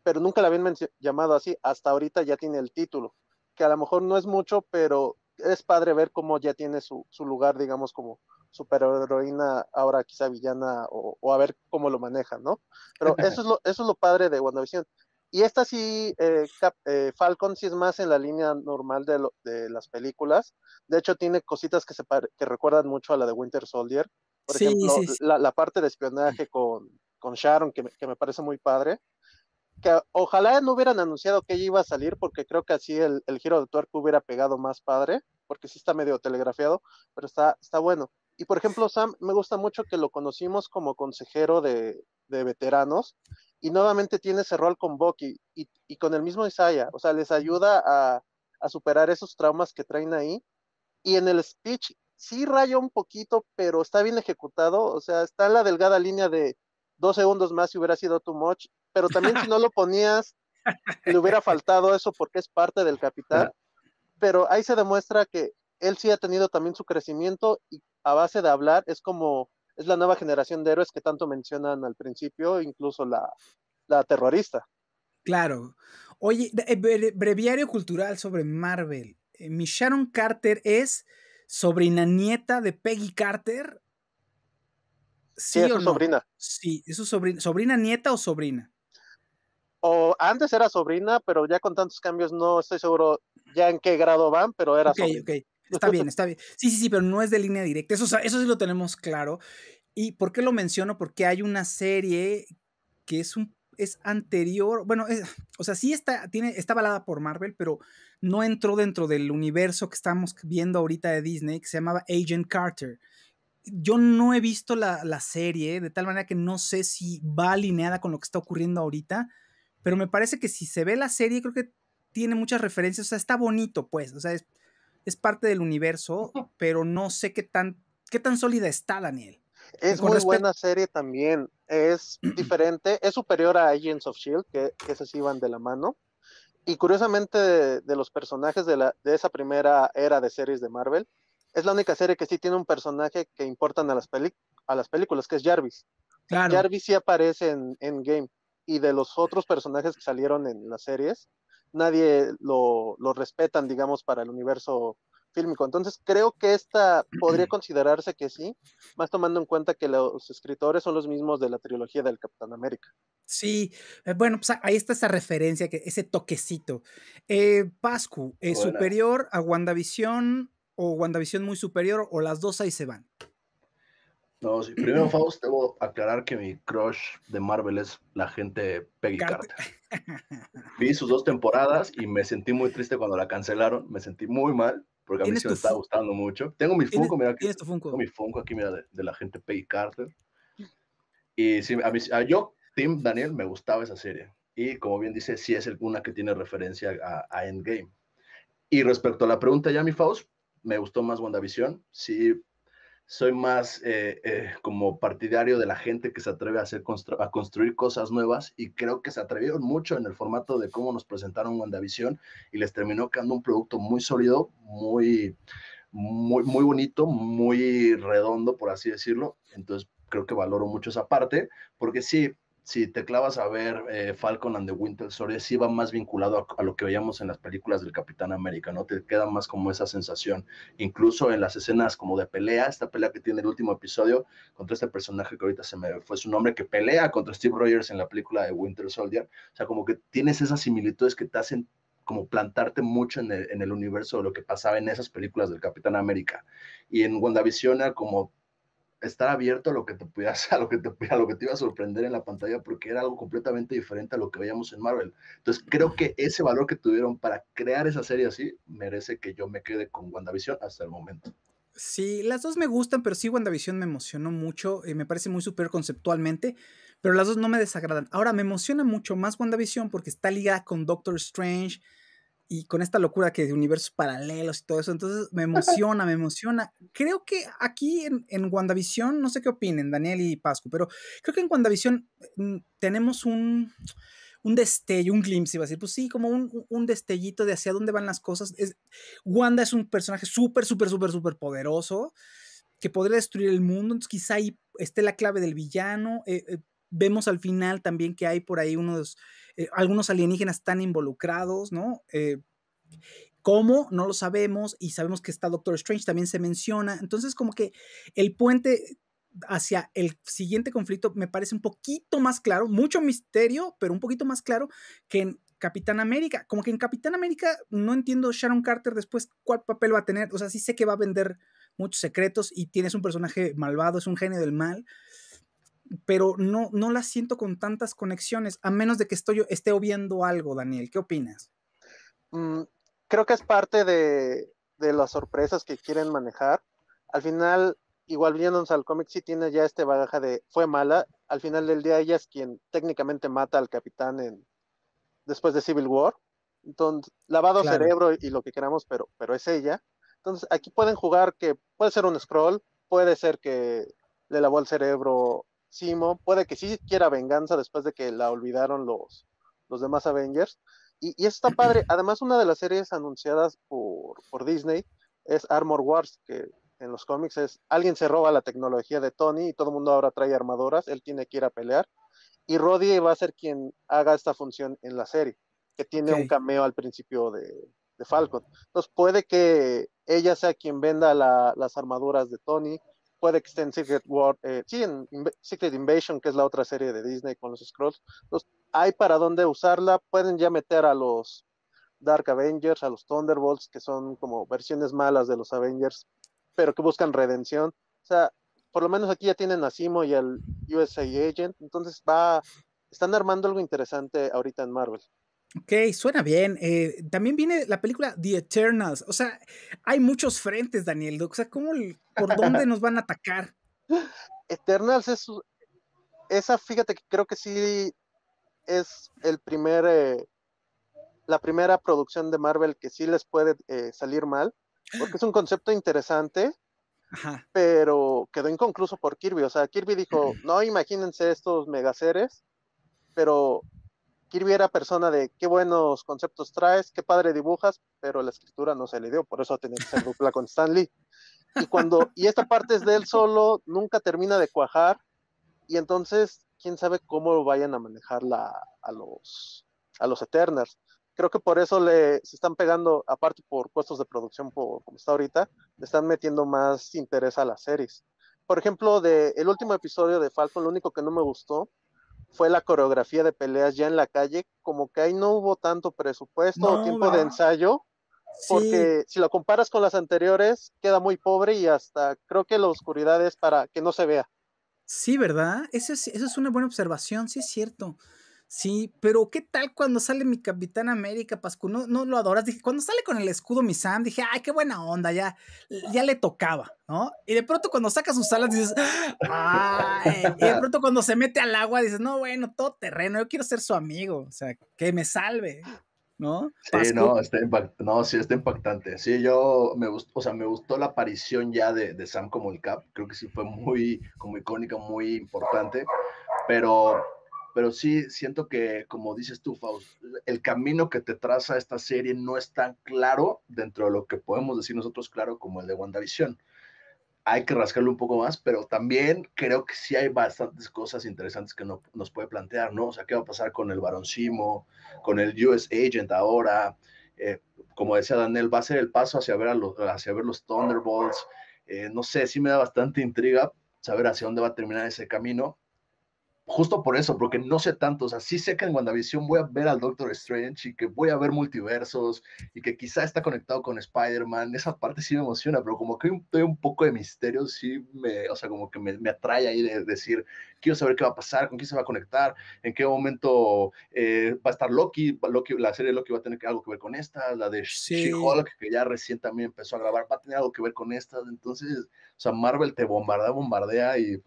pero nunca la habían llamado así, hasta ahorita ya tiene el título que a lo mejor no es mucho, pero es padre ver cómo ya tiene su, lugar, digamos, como superheroína, ahora quizá villana, o, a ver cómo lo maneja, ¿no? Pero eso es lo, eso lo padre de WandaVision. Y esta sí, eh, eh, Falcon sí es más en la línea normal de, las películas. De hecho, tiene cositas que, se recuerdan mucho a la de Winter Soldier. Por ejemplo, La, parte de espionaje con, con Sharon, que que me, parece muy padre que ojalá no hubieran anunciado que ella iba a salir, porque creo que así el, el giro de tuerco hubiera pegado más padre, porque sí está medio telegrafiado, pero está, está bueno. Y por ejemplo, Sam, me gusta mucho que lo conocimos como consejero de, veteranos, y nuevamente tiene ese rol con Bucky y, con el mismo Isaiah, o sea, les ayuda a, a superar esos traumas que traen ahí. Y en el speech sí raya un poquito, pero está bien ejecutado, o sea, está en la delgada línea de dos segundos más si hubiera sido too much pero también si no lo ponías, le hubiera faltado eso porque es parte del capital. Pero ahí se demuestra que él sí ha tenido también su crecimiento y a base de hablar es como es la nueva generación de héroes que tanto mencionan al principio, incluso la, terrorista. Claro. Oye, eh, breviario cultural sobre Marvel. Eh, mi Sharon Carter es sobrina nieta de Peggy Carter. Sí, su sobrina. Sí, es su ¿Sobrina nieta o sobrina? o antes era sobrina, pero ya con tantos cambios no estoy seguro ya en qué grado van, pero era sobrina. Está bien, está bien. Sí, sí, sí, pero no es de línea directa. Eso, eso sí lo tenemos claro. ¿Y por qué lo menciono? Porque hay una serie que es un es anterior, bueno, o sea, sí está, tiene, está avalada por Marvel, pero no entró dentro del universo que estamos viendo ahorita de Disney, que se llamaba Agent Carter. Yo no he visto la, la serie, de tal manera que no sé si va alineada con lo que está ocurriendo ahorita, pero me parece que si se ve la serie, creo que tiene muchas referencias. O sea, está bonito, pues. O sea, es, parte del universo, pero no sé qué tan, qué tan sólida está, Daniel. Es muy buena serie también. Es diferente, es superior a Agents of Shield, que, que esas iban de la mano. Y curiosamente, de, los personajes de, la, de esa primera era de series de Marvel, es la única serie que sí tiene un personaje que importan a las, peli a las películas, que es Jarvis. Claro. Jarvis sí aparece en, en Game y de los otros personajes que salieron en las series, nadie lo, lo respetan, digamos, para el universo fílmico. Entonces creo que esta podría considerarse que sí, más tomando en cuenta que los escritores son los mismos de la trilogía del Capitán América. Sí, eh, bueno, pues ahí está esa referencia, que, ese toquecito. Eh, Pascu, eh, ¿superior a WandaVision o WandaVision muy superior o las dos ahí se van? No, Primero, Faust, debo aclarar que mi crush de Marvel es la gente Peggy Carter. Vi sus dos temporadas y me sentí muy triste cuando la cancelaron. Me sentí muy mal porque a mí se me estaba gustando mucho. Tengo mi Funko, mira aquí. Tu funko? Tengo mi Funko aquí, mira, de, la gente Peggy Carter. Y sí, a, mí, a yo, Tim Daniel, me gustaba esa serie. Y como bien dice, sí es alguna que tiene referencia a, a Endgame. Y respecto a la pregunta ya, mi Faust, me gustó más WandaVision. Sí, soy más eh, eh, como partidario de la gente que se atreve a, hacer a construir cosas nuevas y creo que se atrevieron mucho en el formato de cómo nos presentaron WandaVision y les terminó quedando un producto muy sólido, muy, muy, muy bonito, muy redondo, por así decirlo. Entonces creo que valoro mucho esa parte, porque sí, si te clavas a ver eh, Falcon and the Winter Soldier, sí va más vinculado a, lo que veíamos en las películas del Capitán América, ¿no? Te queda más como esa sensación. Incluso en las escenas como de pelea, esta pelea que tiene el último episodio contra este personaje que ahorita se me fue su nombre, que pelea contra Steve Rogers en la película de Winter Soldier. O sea, como que tienes esas similitudes que te hacen como plantarte mucho en el, universo de lo que pasaba en esas películas del Capitán América. Y en WandaVision, como estar abierto a lo que te pudieras, a lo que te, a lo que te iba a sorprender en la pantalla, porque era algo completamente diferente a lo que veíamos en Marvel. Entonces, creo que ese valor que tuvieron para crear esa serie así merece que yo me quede con WandaVision hasta el momento. Sí, las dos me gustan, pero sí WandaVision me emocionó mucho, y eh, me parece muy superior conceptualmente, pero las dos no me desagradan. Ahora, me emociona mucho más WandaVision porque está ligada con Doctor Strange, y con esta locura que de universos paralelos y todo eso, entonces me emociona, me emociona. Creo que aquí en, en WandaVision, no sé qué opinen Daniel y Pascu, pero creo que en WandaVision mm, tenemos un, un destello, un glimpse, iba a decir, pues sí, como un, destellito de hacia dónde van las cosas. Wanda es un personaje súper, súper, súper, súper poderoso que podría destruir el mundo, entonces quizá ahí esté la clave del villano. Eh, eh, vemos al final también que hay por ahí unos eh, algunos alienígenas están involucrados, ¿no? Eh, ¿Cómo? No lo sabemos y sabemos que está Doctor Strange, también se menciona. Entonces, como que el puente hacia el siguiente conflicto me parece un poquito más claro, mucho misterio, pero un poquito más claro que en Capitán América. Como que en Capitán América no entiendo Sharon Carter después cuál papel va a tener. O sea, sí sé que va a vender muchos secretos y tienes un personaje malvado, es un genio del mal, pero no, no la siento con tantas conexiones, a menos de que estoy, esté viendo algo, Daniel. ¿Qué opinas? Mm, creo que es parte de, las sorpresas que quieren manejar. Al final, igual viéndonos al cómic, sí tiene ya este bagaje de fue mala. Al final del día, ella es quien técnicamente mata al capitán en, después de Civil War. Entonces, lavado cerebro y, lo que queramos, pero, pero es ella. Entonces, aquí pueden jugar que puede ser un scroll, puede ser que le lavó el cerebro Simo, puede que sí quiera venganza después de que la olvidaron los, los demás Avengers. Y, y, está padre. Además, una de las series anunciadas por, por Disney es Armor Wars, que en los cómics es alguien se roba la tecnología de Tony y todo el mundo ahora trae armaduras, él tiene que ir a pelear. Y Roddy va a ser quien haga esta función en la serie, que tiene un cameo al principio de, Falcon. Entonces puede que ella sea quien venda las armaduras de Tony, puede que esté en Secret eh, Secret Invasion, que es la otra serie de Disney con los Scrolls. Entonces, hay para dónde usarla. Pueden ya meter a los Dark Avengers, a los Thunderbolts, que son como versiones malas de los Avengers, pero que buscan redención. O sea, por lo menos aquí ya tienen a Simo y al USA Agent, entonces va, están armando algo interesante ahorita en Marvel. Ok, suena bien. Eh, también viene la película The Eternals. O sea, hay muchos frentes, Daniel. O sea, ¿cómo, ¿por dónde nos van a atacar? Eternals es. Esa, fíjate que creo que sí es el primer. Eh, la primera producción de Marvel que sí les puede eh, salir mal. Porque es un concepto interesante. Pero quedó inconcluso por Kirby. O sea, Kirby dijo: No, imagínense estos megaceres. Pero Kirby era persona de qué buenos conceptos traes, qué padre dibujas, pero la escritura no se le dio, por eso tenía que ser dupla con Stanley. Y cuando, y esta parte es de él solo, nunca termina de cuajar, y entonces, quién sabe cómo vayan a manejar a los a los Eternals. Creo que por eso le se están pegando, aparte por puestos de producción como está ahorita, le están metiendo más interés a las series. Por ejemplo, de el último episodio de Falcon, lo único que no me gustó fue la coreografía de peleas ya en la calle, como que ahí no hubo tanto presupuesto o tiempo de ensayo, porque si lo comparas con las anteriores, queda muy pobre y hasta creo que la oscuridad es para que no se vea. Sí, ¿verdad? Esa es, es una buena observación, sí es cierto. Sí, pero ¿qué tal cuando sale mi Capitán América, Pascu? ¿No, lo adoras? Dije, cuando sale con el escudo mi Sam, dije, ay, qué buena onda, ya, ya le tocaba, ¿no? Y de pronto cuando saca sus alas, dices, ay, y de pronto cuando se mete al agua, dices, no, bueno, todo terreno, yo quiero ser su amigo, o sea, que me salve, ¿no? Sí, no, está no, sí, está impactante. Sí, yo me gustó, o sea, me gustó la aparición ya de, de Sam como el Cap, creo que sí fue muy, como icónica, muy importante, pero pero sí siento que, como dices tú, Faust, el camino que te traza esta serie no es tan claro dentro de lo que podemos decir nosotros claro como el de WandaVision. Hay que rascarlo un poco más, pero también creo que sí hay bastantes cosas interesantes que no, nos puede plantear, ¿no? O sea, ¿qué va a pasar con el baroncimo con el US Agent ahora? Eh, como decía Daniel, va a ser el paso hacia ver, los, hacia ver los Thunderbolts. Eh, no sé, sí me da bastante intriga saber hacia dónde va a terminar ese camino justo por eso, porque no sé tanto, o sea, sí sé que en WandaVision voy a ver al Doctor Strange y que voy a ver multiversos y que quizá está conectado con Spider-Man, esa parte sí me emociona, pero como que hay un poco de misterio, sí me, o sea, como que me, atrae ahí de, decir, quiero saber qué va a pasar, con quién se va a conectar, en qué momento eh, va a estar Loki, la serie de Loki va a tener algo que ver con esta, la de She-Hulk, que ya recién también empezó a grabar, va a tener algo que ver con esta, entonces, o sea, Marvel te bombardea, bombardea y,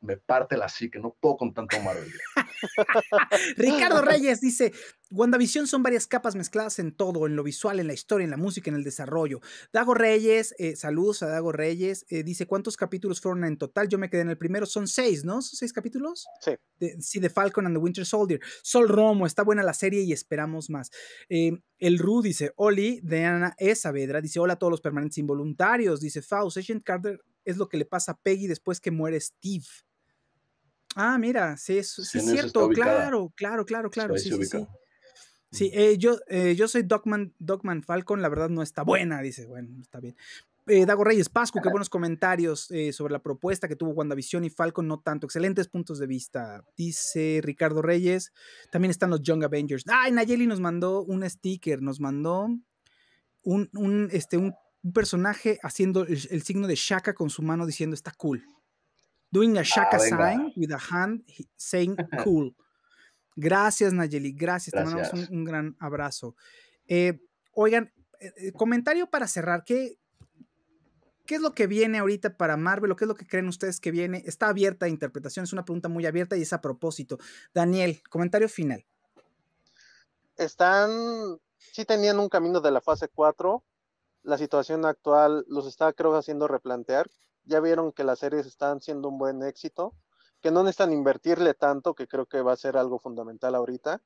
me parte la sí, que no puedo contar Ricardo Reyes dice, WandaVision son varias capas mezcladas en todo, en lo visual, en la historia, en la música, en el desarrollo. Dago Reyes, eh, saludos a Dago Reyes, eh, dice, ¿cuántos capítulos fueron en total? Yo me quedé en el primero, son seis, ¿no? ¿Son seis capítulos? Sí. sí, de Falcon and the Winter Soldier. Sol Romo, está buena la serie y esperamos más. Eh, el Ru dice, Oli, de Ana Esavedra dice, hola a todos los permanentes involuntarios, dice Faust, Agent Carter es lo que le pasa a Peggy después que muere Steve. Ah, mira, sí, es, es cierto, claro, claro, claro, claro. Sí, sí, sí, mm. eh, yo, eh, yo soy Dogman, Dogman Falcon, la verdad no está buena, dice, bueno, está bien. Eh, Dago Reyes, Pascu, qué buenos comentarios sobre la propuesta que tuvo WandaVision y Falcon, no tanto. Excelentes puntos de vista. Dice Ricardo Reyes. También están los Young Avengers. Ay, Nayeli nos mandó un sticker, nos mandó un, un este, un, personaje haciendo el, el, signo de Shaka con su mano diciendo está cool doing a ah, shaka sign with a hand saying cool. Gracias, Nayeli. Gracias. Te mandamos un, gran abrazo. Eh, oigan, eh, eh, comentario para cerrar. ¿Qué, ¿Qué es lo que viene ahorita para Marvel? ¿O qué es lo que creen ustedes que viene? Está abierta a interpretación, es una pregunta muy abierta y es a propósito. Daniel, comentario final. Están, sí tenían un camino de la fase 4. La situación actual los está, creo, haciendo replantear ya vieron que las series están siendo un buen éxito, que no necesitan invertirle tanto, que creo que va a ser algo fundamental ahorita,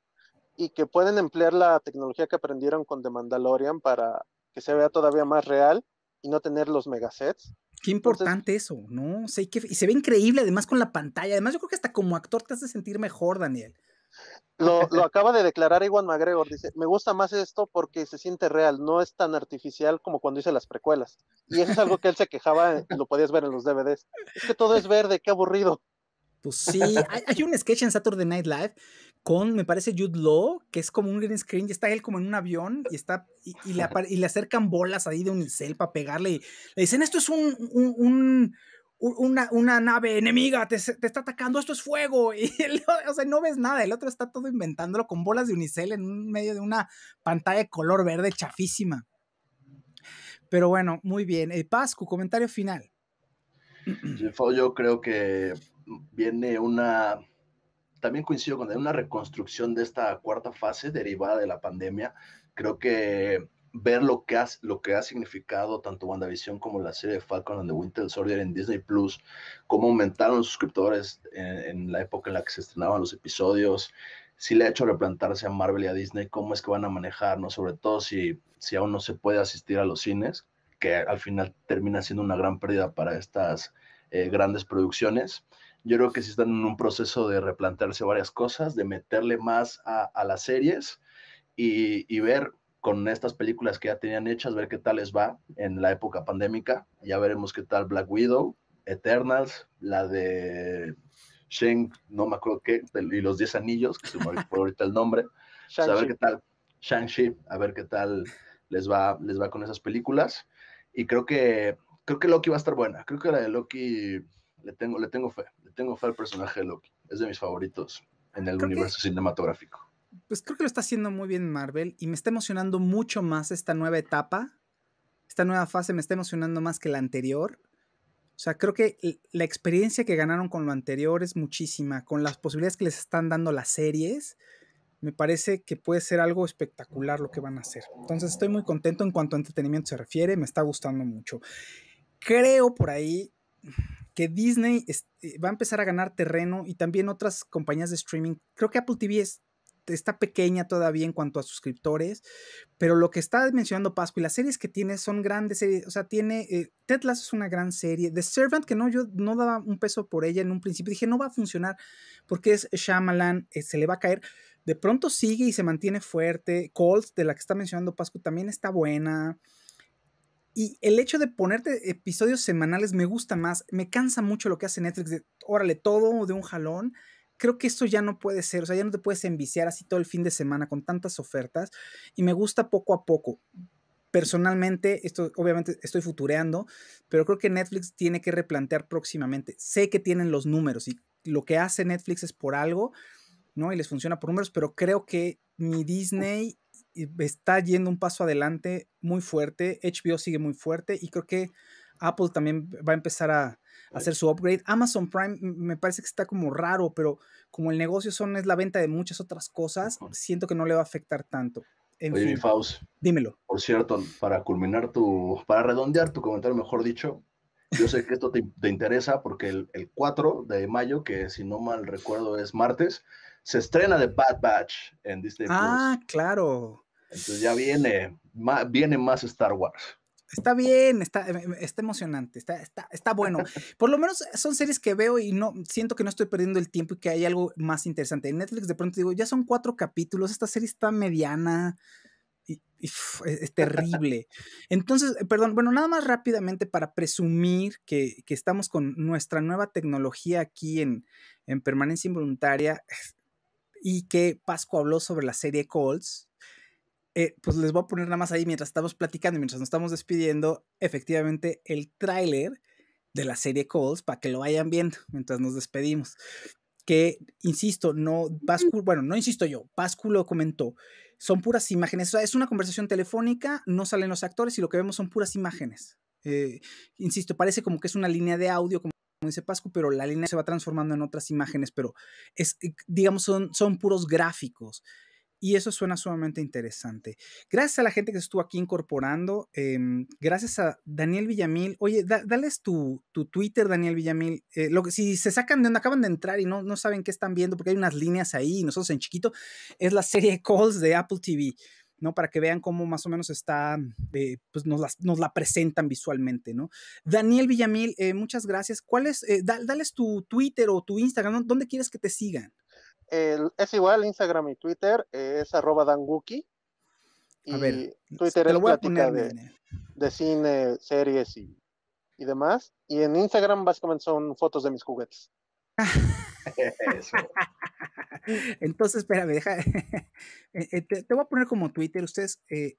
y que pueden emplear la tecnología que aprendieron con The Mandalorian para que se vea todavía más real y no tener los megasets. Qué importante eso, ¿no? sé y, y se ve increíble además con la pantalla. Además, yo creo que hasta como actor te hace sentir mejor, Daniel. Lo, acaba de declarar Iwan McGregor, dice, me gusta más esto porque se siente real, no es tan artificial como cuando hice las precuelas. Y eso es algo que él se quejaba, eh, lo podías ver en los DVDs. Es que todo es verde, qué aburrido. Pues sí, hay, un sketch en Saturday Night Live con, me parece, Jude Law, que es como un green screen, y está él como en un avión y está y, le, y le, acercan bolas ahí de unicel para pegarle y le dicen, esto es un, un una, nave enemiga te, está atacando, esto es fuego. Y o sea, no ves nada. El otro está todo inventándolo con bolas de unicel en medio de una pantalla de color verde chafísima. Pero bueno, muy bien. Eh, Pascu, comentario final. Yo creo que viene una. También coincido con una reconstrucción de esta cuarta fase derivada de la pandemia. Creo que ver lo que, ha, lo que ha significado tanto WandaVision como la serie de Falcon and the Winter Soldier en Disney Plus, cómo aumentaron suscriptores en, la época en la que se estrenaban los episodios, si le ha hecho replantarse a Marvel y a Disney, cómo es que van a manejar, Sobre todo si, si aún no se puede asistir a los cines, que al final termina siendo una gran pérdida para estas eh, grandes producciones. Yo creo que sí están en un proceso de replantearse varias cosas, de meterle más a, las series y, y ver con estas películas que ya tenían hechas, ver qué tal les va en la época pandémica. Ya veremos qué tal Black Widow, Eternals, la de Shang, no me acuerdo qué, y los Diez Anillos, que se me ahorita el nombre. a ver qué tal, Shang-Chi, a ver qué tal les va, les va con esas películas. Y creo que, creo que Loki va a estar buena. Creo que la de Loki le tengo, le tengo fe. Le tengo fe al personaje de Loki. Es de mis favoritos en el universo cinematográfico pues creo que lo está haciendo muy bien Marvel y me está emocionando mucho más esta nueva etapa, esta nueva fase me está emocionando más que la anterior. O sea, creo que la experiencia que ganaron con lo anterior es muchísima, con las posibilidades que les están dando las series, me parece que puede ser algo espectacular lo que van a hacer. Entonces estoy muy contento en cuanto a entretenimiento se refiere, me está gustando mucho. Creo por ahí que Disney este, va a empezar a ganar terreno y también otras compañías de streaming. Creo que Apple TV es está pequeña todavía en cuanto a suscriptores, pero lo que está mencionando Pascu y las series que tiene son grandes series, o sea, tiene, eh, Tetlas es una gran serie, The Servant, que no, yo no daba un peso por ella en un principio, dije, no va a funcionar porque es Shyamalan, eh, se le va a caer, de pronto sigue y se mantiene fuerte, Colts, de la que está mencionando Pascu, también está buena, y el hecho de ponerte episodios semanales me gusta más, me cansa mucho lo que hace Netflix, de, órale, todo de un jalón, creo que esto ya no puede ser, o sea, ya no te puedes enviciar así todo el fin de semana con tantas ofertas y me gusta poco a poco. Personalmente, esto obviamente estoy futureando, pero creo que Netflix tiene que replantear próximamente. Sé que tienen los números y lo que hace Netflix es por algo, ¿no? Y les funciona por números, pero creo que mi Disney está yendo un paso adelante muy fuerte, HBO sigue muy fuerte y creo que Apple también va a empezar a, hacer su upgrade. Amazon Prime me parece que está como raro, pero como el negocio son es la venta de muchas otras cosas, siento que no le va a afectar tanto. En Faust, dímelo. Por cierto, para culminar tu, para redondear tu comentario, mejor dicho, yo sé que esto te, interesa porque el, 4 de mayo, que si no mal recuerdo es martes, se estrena The Bad Batch en Disney Plus. Ah, claro. Entonces ya viene, viene más Star Wars está bien, eh, eh, está, emocionante, está, está, está bueno. Por lo menos eh, son series que veo y no siento que no estoy perdiendo el tiempo y que hay algo más interesante. En Netflix de pronto digo, ya son cuatro capítulos, esta serie está mediana. Y, e, es, terrible. Entonces, perdón, bueno, nada más rápidamente para presumir que, estamos con nuestra nueva tecnología aquí en, Permanencia Involuntaria y que Pascu habló sobre la serie Calls. Eh, pues les voy a poner nada más ahí mientras estamos platicando y mientras nos estamos despidiendo, efectivamente, el tráiler de la serie Calls para que lo vayan viendo mientras nos despedimos. Que, insisto, no, Pascu bueno, no insisto yo, lo comentó, son puras imágenes, es una conversación telefónica, no salen los actores y lo que vemos son puras imágenes. Eh, insisto, parece como que es una línea de audio, como dice Pascu, pero la línea se va transformando en otras imágenes, pero es, eh, digamos, son, son puros gráficos. Y eso suena sumamente interesante. Gracias a la gente que estuvo aquí incorporando. Em, gracias a Daniel Villamil. Oye, dale dales tu, Twitter, Daniel Villamil. Eh, lo que, si se sacan de donde acaban de entrar y no, no saben qué están viendo, porque hay unas líneas ahí, y nosotros en chiquito, es la serie Calls de Apple TV. ¿no? Para que vean cómo más o menos está, eh, pues nos, la presentan visualmente, ¿no? Daniel Villamil, eh, muchas gracias. ¿Cuál es, dales tu Twitter o tu Instagram, ¿dónde quieres que te sigan? es igual Instagram y Twitter, es arroba danguki. Y Twitter es plática de, de, cine, series y, demás. Y en Instagram básicamente son fotos de mis juguetes. Entonces, espérame, deja. Eh, eh, te, voy a poner como Twitter. Ustedes, eh,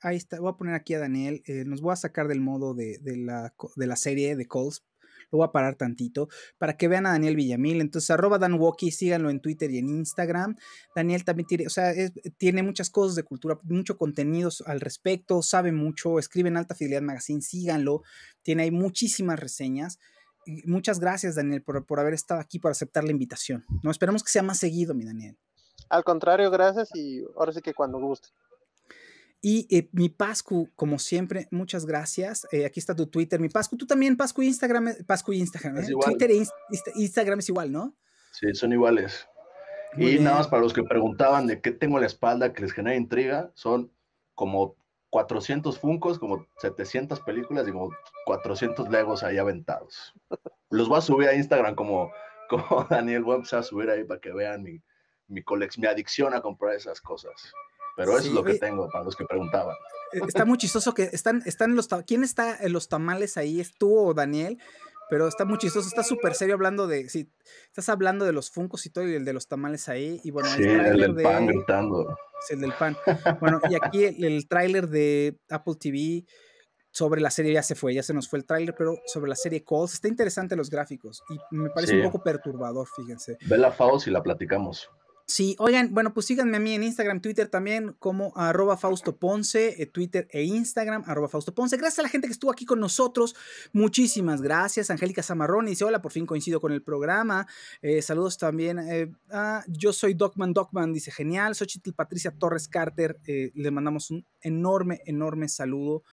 ahí está, voy a poner aquí a Daniel. nos voy a sacar del modo de, de, la, de la serie de calls lo voy a parar tantito para que vean a Daniel Villamil. Entonces, arroba Dan Walkie, síganlo en Twitter y en Instagram. Daniel también tiene, o sea, tiene muchas cosas de cultura, mucho contenido al respecto, sabe mucho, escribe en Alta Fidelidad Magazine, síganlo. Tiene ahí muchísimas reseñas muchas gracias, Daniel, por, haber estado aquí, por aceptar la invitación. No esperamos que sea más seguido, mi Daniel. Al contrario, gracias y ahora sí que cuando guste. Y eh, mi Pascu, como siempre, muchas gracias. Eh, aquí está tu Twitter, mi Pascu. Tú también, Pascu Instagram, eh, Pascu Instagram. Twitter e Instagram es igual, ¿no? Sí, son iguales. y nada más para los que preguntaban de qué tengo la espalda que les genera intriga, son como 400 Funcos, como 700 películas y como 400 Legos ahí aventados. Los voy a subir a Instagram como, como Daniel, Webb, se va a subir ahí para que vean mi, mi, mi adicción a comprar esas cosas. Pero eso es lo que tengo para los que preguntaban. E, está muy chistoso que están, están los ¿Quién está en los tamales ahí? ¿Es tú o Daniel? Pero está muy chistoso, está súper serio hablando de. Sí, estás hablando de los funcos y todo, y el de los tamales ahí. Y bueno, el, del pan gritando. el del pan. Bueno, y aquí el, tráiler de Apple TV sobre la serie ya se fue, ya se nos fue el tráiler, pero sobre la serie Calls, está interesante los gráficos y me parece un poco perturbador, fíjense. Ve la FAO si la platicamos. Sí, oigan, bueno, pues síganme a mí en Instagram, Twitter también, como arroba Fausto Ponce, eh, Twitter e Instagram, arroba Fausto Ponce. Gracias a la gente que estuvo aquí con nosotros. Muchísimas gracias. Angélica Zamarrón dice, hola, por fin coincido con el programa. Eh, saludos también. Eh, yo soy Docman Docman, dice, genial. Soy Patricia Torres Carter. le mandamos un enorme, enorme saludo.